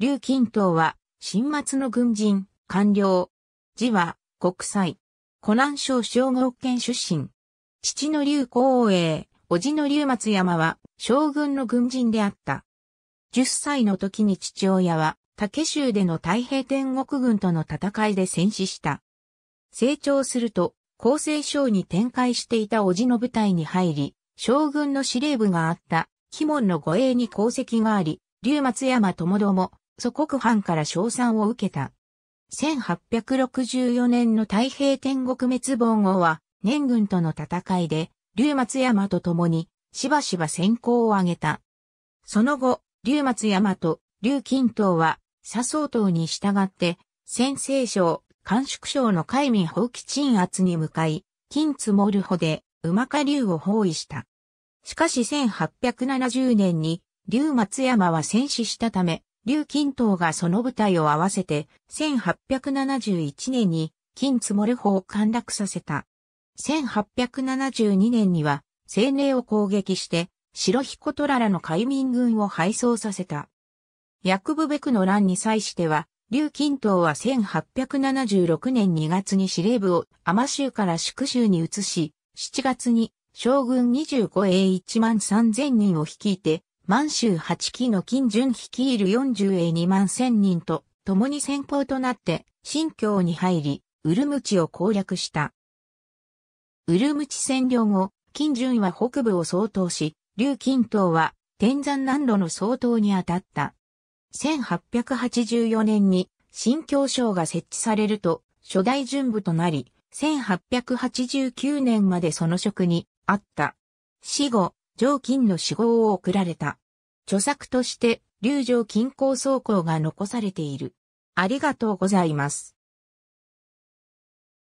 劉金東は、新末の軍人、官僚。字は、国際。湖南省小国県出身。父の劉光栄、叔父の劉松山は、将軍の軍人であった。10歳の時に父親は、竹州での太平天国軍との戦いで戦死した。成長すると、厚生省に展開していた叔父の部隊に入り、将軍の司令部があった、鬼門の護衛に功績があり、劉松山ともども、祖国藩から賞賛を受けた。1864年の太平天国滅亡後は、年軍との戦いで、竜松山と共に、しばしば先行を挙げた。その後、竜松山と竜金東は、佐総統に従って、先制省、官宿省の海民放棄鎮圧に向かい、金積もるほで、馬下竜を包囲した。しかし1870年に、竜松山は戦死したため、劉金東がその部隊を合わせて、1871年に金積もる法を陥落させた。1872年には、青年を攻撃して、白彦虎らの海民軍を敗走させた。役部ベ区の乱に際しては、劉金東は1876年2月に司令部を甘州から宿州に移し、7月に将軍 25A1 万3000人を率いて、満州八期の金順率いる40へ2万千人と共に先行となって新疆に入り、ウルムチを攻略した。ウルムチ占領後、金順は北部を総統し、劉金東は天山南路の総統に当たった。1884年に新疆省が設置されると初代準部となり、1889年までその職にあった。死後、上金の死亡を送られた。著作として、龍城金鉱倉庫が残されている。ありがとうございます。